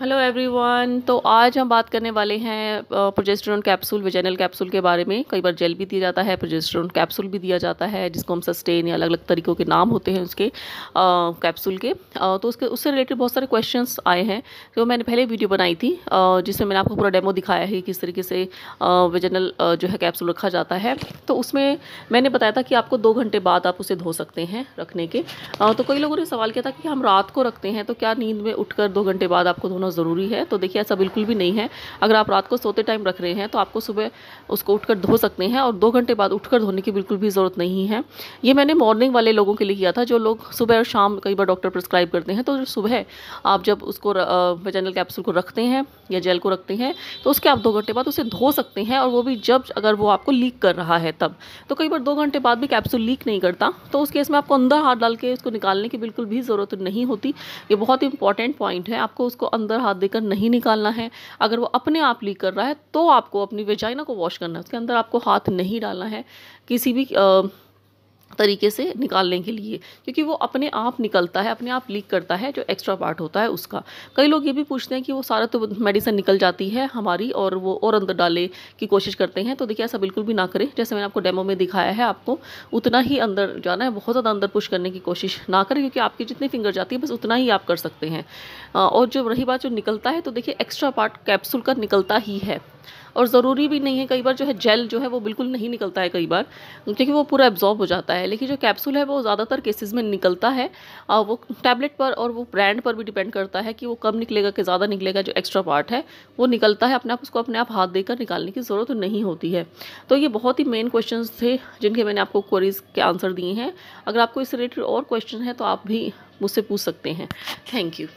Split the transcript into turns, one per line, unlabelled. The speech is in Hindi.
हेलो एवरीवन तो आज हम बात करने वाले हैं प्रोजेस्टेरोन कैप्सूल वेजेनल कैप्सूल के बारे में कई बार जेल भी दिया जाता है प्रोजेस्टेरोन कैप्सूल भी दिया जाता है जिसको हम सस्टेन या अलग अलग तरीक़ों के नाम होते हैं उसके कैप्सूल के आ, तो उसके उससे रिलेटेड बहुत सारे क्वेश्चंस आए हैं जो तो मैंने पहले वीडियो बनाई थी जिसमें मैंने आपको पूरा डेमो दिखाया है किस तरीके से वेजेनल जो है कैप्सूल रखा जाता है तो उसमें मैंने बताया था कि आपको दो घंटे बाद आप उसे धो सकते हैं रखने के तो कई लोगों ने सवाल किया था कि हम रात को रखते हैं तो क्या नींद में उठकर दो घंटे बाद आपको धोना रखना ज़रूरी है तो देखिए ऐसा बिल्कुल भी नहीं है अगर आप रात को सोते टाइम रख रहे हैं तो आपको सुबह उसको उठकर धो सकते हैं और दो घंटे बाद उठकर धोने की बिल्कुल भी ज़रूरत नहीं है ये मैंने मॉर्निंग वाले लोगों के लिए किया था जो लोग सुबह और शाम कई बार डॉक्टर प्रिस्क्राइब करते हैं तो सुबह आप जब उसको वेजनल कैप्सूल को रखते हैं या जेल को रखते हैं तो उसके आप दो घंटे बाद उसे धो सकते हैं और वो भी जब अगर वो आपको लीक कर रहा है तब तो कई बार दो घंटे बाद भी कैप्सूल लीक नहीं करता तो उस केस में आपको अंदर हाथ डाल के उसको निकालने की बिल्कुल भी ज़रूरत नहीं होती ये बहुत इंपॉर्टेंट पॉइंट है आपको उसको अंदर अंदर हाथ देकर नहीं निकालना है अगर वो अपने आप लीक कर रहा है तो आपको अपनी वेजाइना को वॉश करना है उसके अंदर आपको हाथ नहीं डालना है किसी भी आ, तरीके से निकालने के लिए क्योंकि वो अपने आप निकलता है अपने आप लीक करता है जो एक्स्ट्रा पार्ट होता है उसका कई लोग ये भी पूछते हैं कि वो सारा तो मेडिसिन निकल जाती है हमारी और वो और अंदर डाले की कोशिश करते हैं तो देखिए ऐसा बिल्कुल भी ना करें जैसे मैंने आपको डेमो में दिखाया है आपको उतना ही अंदर जाना है बहुत ज़्यादा अंदर पुश करने की कोशिश ना करें क्योंकि आपकी जितनी फिंगर जाती है बस उतना ही आप कर सकते हैं और जो रही बात जो निकलता है तो देखिए एक्स्ट्रा पार्ट कैप्सूल का निकलता ही है और ज़रूरी भी नहीं है कई बार जो है जेल जो है वो बिल्कुल नहीं निकलता है कई बार क्योंकि वो पूरा एब्जॉर्ब हो जाता है लेकिन जो कैप्सूल है वो ज़्यादातर केसेस में निकलता है और वो टैबलेट पर और वो ब्रांड पर भी डिपेंड करता है कि वो कम निकलेगा कि ज़्यादा निकलेगा जो एक्स्ट्रा पार्ट है वो निकलता है अपने आप उसको अपने आप हाथ देकर निकालने की ज़रूरत तो नहीं होती है तो ये बहुत ही मेन क्वेश्चन थे जिनके मैंने आपको क्वेरीज के आंसर दिए हैं अगर आपको इससे रिलेटेड और क्वेश्चन है तो आप भी मुझसे पूछ सकते हैं थैंक यू